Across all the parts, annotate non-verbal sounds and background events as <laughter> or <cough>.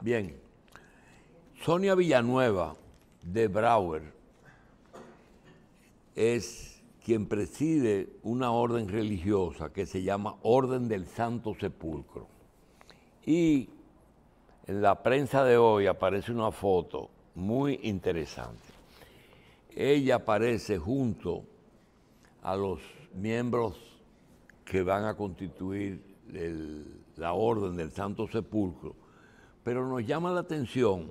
Bien. Sonia Villanueva de Brauer es quien preside una orden religiosa que se llama Orden del Santo Sepulcro. Y en la prensa de hoy aparece una foto muy interesante. Ella aparece junto a los miembros que van a constituir la Orden del Santo Sepulcro pero nos llama la atención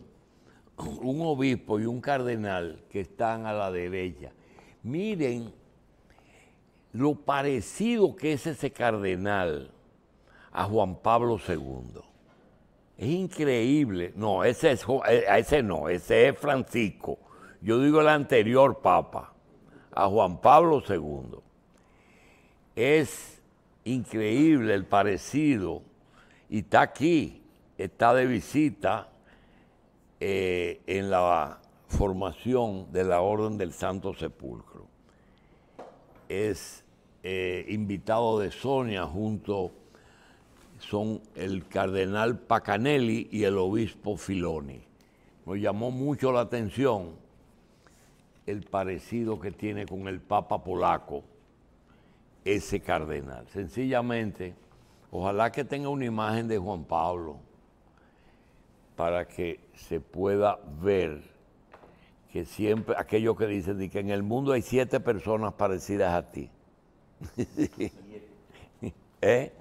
un obispo y un cardenal que están a la derecha. Miren lo parecido que es ese cardenal a Juan Pablo II. Es increíble. No, ese, es, eh, ese no, ese es Francisco. Yo digo el anterior Papa, a Juan Pablo II. Es increíble el parecido y está aquí está de visita eh, en la formación de la Orden del Santo Sepulcro. Es eh, invitado de Sonia junto son el cardenal Pacanelli y el obispo Filoni. Nos llamó mucho la atención el parecido que tiene con el Papa polaco ese cardenal. Sencillamente, ojalá que tenga una imagen de Juan Pablo para que se pueda ver que siempre, aquello que dicen, que en el mundo hay siete personas parecidas a ti. Siete. <laughs> ¿Eh?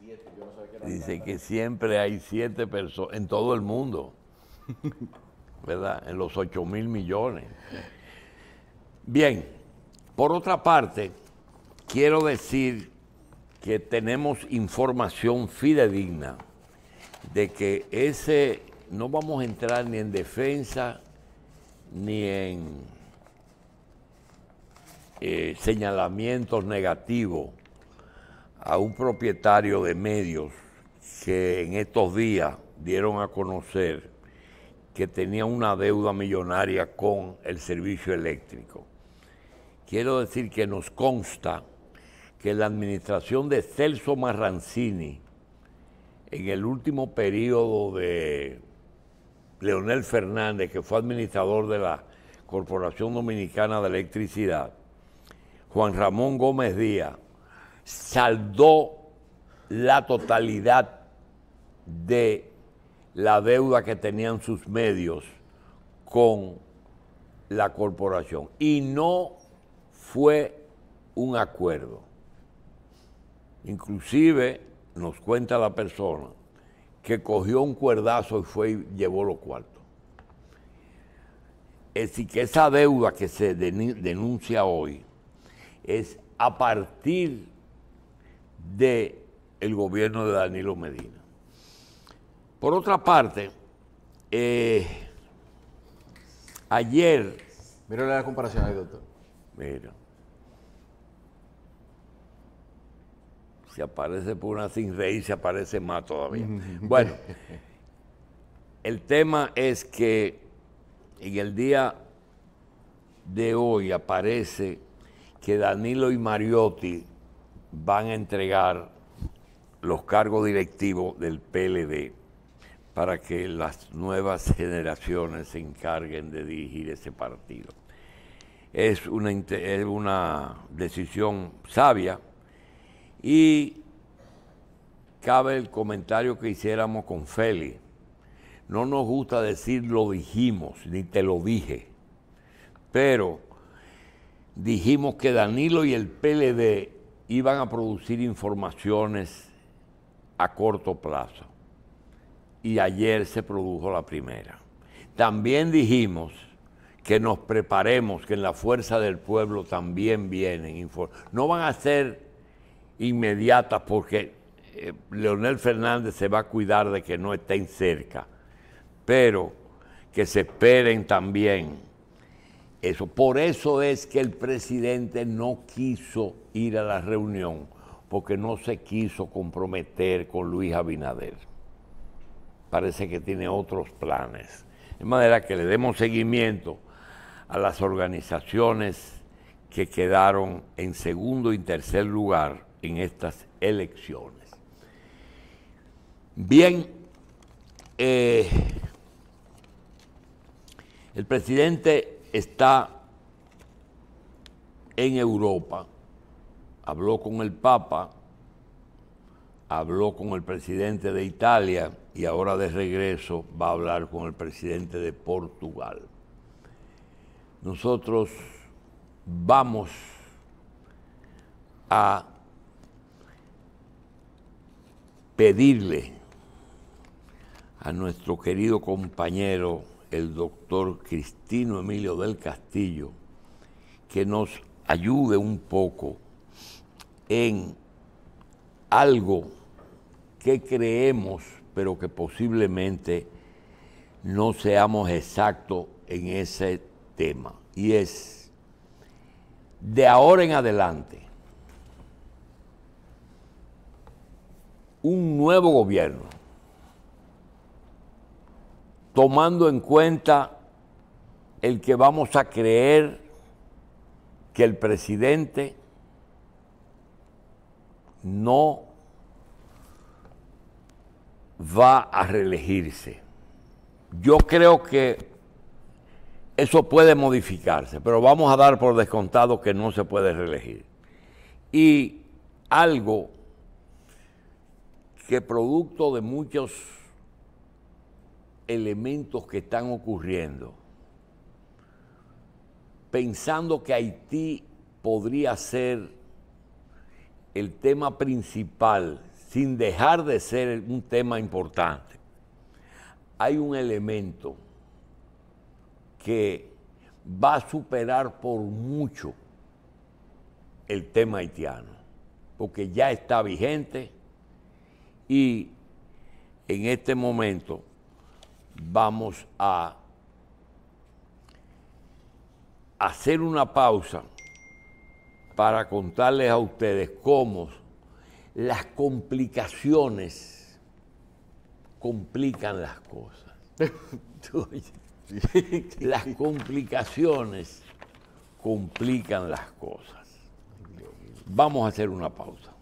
Siete, Dice que siempre hay siete personas en todo el mundo, ¿verdad? En los ocho mil millones. Bien, por otra parte, quiero decir que tenemos información fidedigna de que ese no vamos a entrar ni en defensa, ni en eh, señalamientos negativos a un propietario de medios que en estos días dieron a conocer que tenía una deuda millonaria con el servicio eléctrico. Quiero decir que nos consta que la administración de Celso Marrancini, en el último periodo de Leonel Fernández, que fue administrador de la Corporación Dominicana de Electricidad, Juan Ramón Gómez Díaz, saldó la totalidad de la deuda que tenían sus medios con la corporación. Y no fue un acuerdo. Inclusive nos cuenta la persona que cogió un cuerdazo y fue y llevó los cuartos. Es decir, que esa deuda que se denuncia hoy es a partir del el gobierno de Danilo Medina. Por otra parte, eh, ayer... Mira la comparación ahí, doctor. Mira. se aparece por una sin reír, se aparece más todavía. <laughs> Bueno, el tema es que en el día de hoy aparece que Danilo y Mariotti van a entregar los cargos directivos del PLD para que las nuevas generaciones se encarguen de dirigir ese partido. Es una, es una decisión sabia, y cabe el comentario que hiciéramos con Feli. No nos gusta decir lo dijimos, ni te lo dije. Pero dijimos que Danilo y el PLD iban a producir informaciones a corto plazo. Y ayer se produjo la primera. También dijimos que nos preparemos, que en la fuerza del pueblo también vienen. No van a ser inmediatas porque eh, Leonel Fernández se va a cuidar de que no estén cerca, pero que se esperen también. Eso. Por eso es que el presidente no quiso ir a la reunión, porque no se quiso comprometer con Luis Abinader. Parece que tiene otros planes. De manera que le demos seguimiento a las organizaciones que quedaron en segundo y tercer lugar en estas elecciones. Bien, eh, el presidente está en Europa, habló con el Papa, habló con el presidente de Italia y ahora de regreso va a hablar con el presidente de Portugal. Nosotros vamos a pedirle a nuestro querido compañero, el doctor Cristino Emilio del Castillo, que nos ayude un poco en algo que creemos, pero que posiblemente no seamos exactos en ese tema. Y es, de ahora en adelante, un nuevo gobierno, tomando en cuenta el que vamos a creer que el presidente no va a reelegirse. Yo creo que eso puede modificarse, pero vamos a dar por descontado que no se puede reelegir. Y algo que producto de muchos elementos que están ocurriendo, pensando que Haití podría ser el tema principal, sin dejar de ser un tema importante, hay un elemento que va a superar por mucho el tema haitiano, porque ya está vigente y en este momento vamos a hacer una pausa para contarles a ustedes cómo las complicaciones complican las cosas. <laughs> <laughs> las complicaciones complican las cosas. Vamos a hacer una pausa.